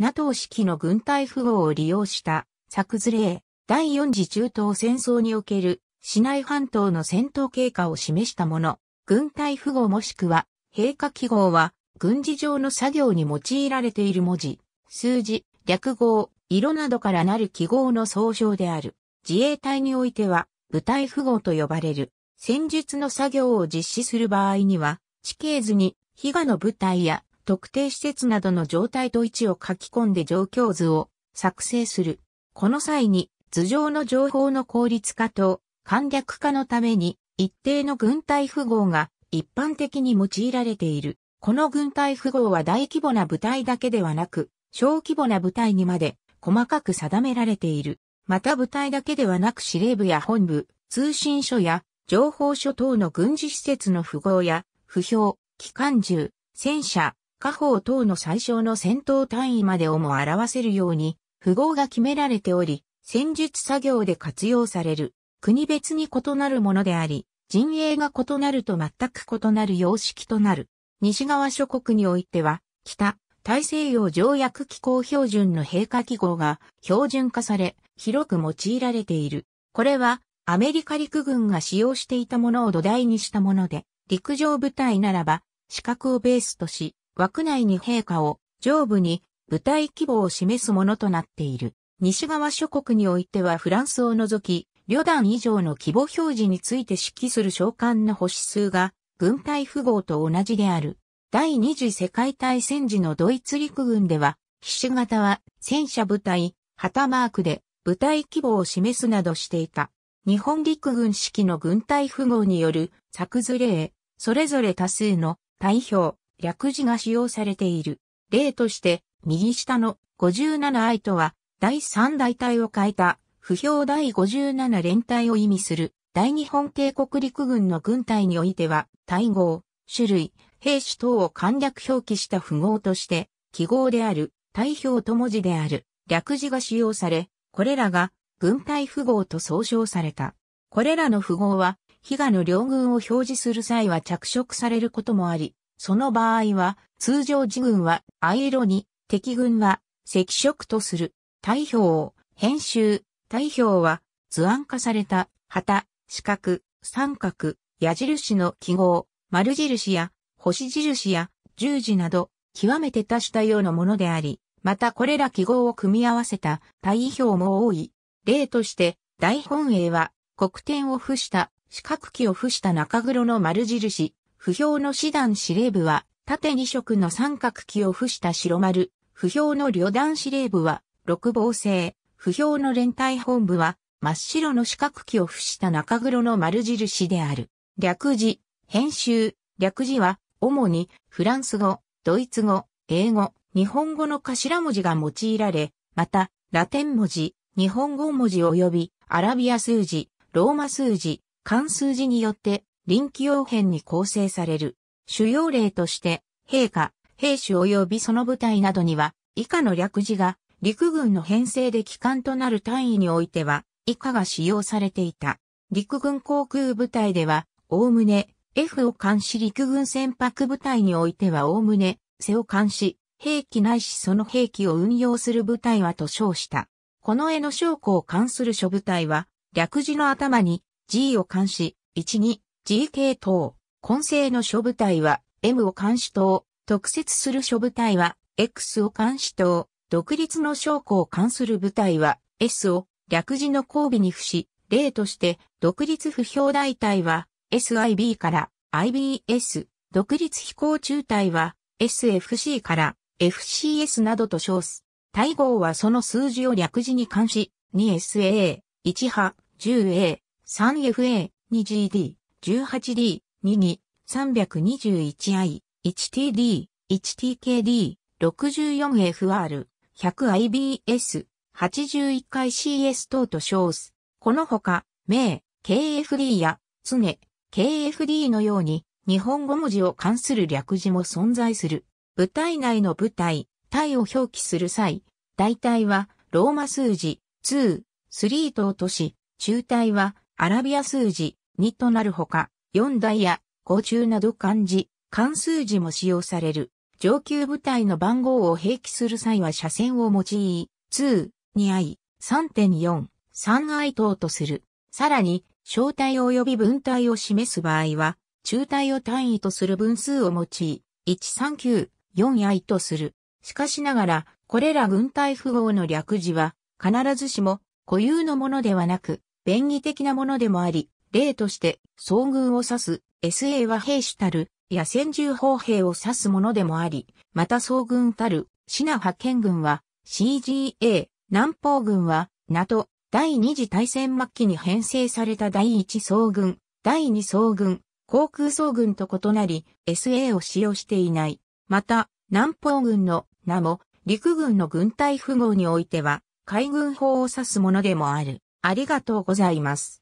NATO 式の軍隊符号を利用した作図例、第四次中東戦争における市内半島の戦闘経過を示したもの、軍隊符号もしくは、兵科記号は、軍事上の作業に用いられている文字、数字、略号、色などからなる記号の総称である。自衛隊においては、部隊符号と呼ばれる。戦術の作業を実施する場合には、地形図に、被害の部隊や特定施設などの状態と位置を書き込んで状況図を作成する。この際に図上の情報の効率化と簡略化のために一定の軍隊符号が一般的に用いられている。この軍隊符号は大規模な部隊だけではなく、小規模な部隊にまで細かく定められている。また部隊だけではなく司令部や本部、通信所や情報所等の軍事施設の符号や、不評、機関銃、戦車、下方等の最小の戦闘単位までをも表せるように、符号が決められており、戦術作業で活用される、国別に異なるものであり、陣営が異なると全く異なる様式となる。西側諸国においては、北、大西洋条約機構標準の閉鎖記号が標準化され、広く用いられている。これは、アメリカ陸軍が使用していたものを土台にしたもので、陸上部隊ならば、資格をベースとし、枠内に陛下を上部に舞台規模を示すものとなっている。西側諸国においてはフランスを除き、旅団以上の規模表示について指揮する召喚の星数が軍隊符号と同じである。第二次世界大戦時のドイツ陸軍では、騎士型は戦車部隊、旗マークで部隊規模を示すなどしていた。日本陸軍式の軍隊符号による作図例、それぞれ多数の代表、略字が使用されている。例として、右下の 57i とは、第3大隊を変えた、不評第57連隊を意味する、大日本帝国陸軍の軍隊においては、隊号、種類、兵士等を簡略表記した符号として、記号である、隊表と文字である、略字が使用され、これらが、軍隊符号と総称された。これらの符号は、被害の両軍を表示する際は着色されることもあり、その場合は、通常自軍は藍色に、敵軍は赤色とする。対表を、編集、対表は図案化された旗、四角、三角、矢印の記号、丸印や星印や十字など、極めて多種多様のものであり、またこれら記号を組み合わせた対表も多い。例として、大本営は黒点を付した四角旗を付した中黒の丸印、不評の師団司令部は、縦2色の三角旗を付した白丸、不評の旅団司令部は、六芒星、不評の連隊本部は、真っ白の四角旗を付した中黒の丸印である。略字、編集、略字は、主に、フランス語、ドイツ語、英語、日本語の頭文字が用いられ、また、ラテン文字、日本語文字及び、アラビア数字、ローマ数字、漢数字によって臨機応変に構成される。主要例として、陛下、兵士及びその部隊などには、以下の略字が、陸軍の編成で機関となる単位においては、以下が使用されていた。陸軍航空部隊では、おおむね、F を監視陸軍船舶部隊においてはおおむね、背を監視、兵器ないしその兵器を運用する部隊はと称した。この絵の将校を関する諸部隊は、略字の頭に G を監視、1、2、G k 等、混成の諸部隊は M を監視等、特設する諸部隊は X を監視等、独立の将校を監する部隊は S を略字の交尾に付し、例として独立不評大隊は SIB から IBS、独立飛行中隊は SFC から FCS などと称す。大号はその数字を略字に関し、2SA、1波、10A、3FA、2GD。18D、右、321i、1TD、1TKD、64FR、100IBS、81回 CS 等と称す。このほか、名、KFD や、常、KFD のように、日本語文字を関する略字も存在する。部隊内の部隊、隊を表記する際、大体は、ローマ数字、2、3等とし、中体は、アラビア数字、にとなるほか、4台や5中など漢字、漢数字も使用される。上級部隊の番号を併記する際は斜線を用い、2、2i、3.4、3合等とする。さらに、小体及び分体を示す場合は、中体を単位とする分数を用い、139、4合とする。しかしながら、これら軍隊符号の略字は、必ずしも固有のものではなく、便宜的なものでもあり、例として、遭遇を指す、SA は兵士たる、や戦銃砲兵を指すものでもあり、また総軍たる、シナ派遣軍は、CGA、南方軍は、NATO、第二次大戦末期に編成された第一総軍、第二総軍、航空総軍と異なり、SA を使用していない。また、南方軍の名も、陸軍の軍隊符号においては、海軍法を指すものでもある。ありがとうございます。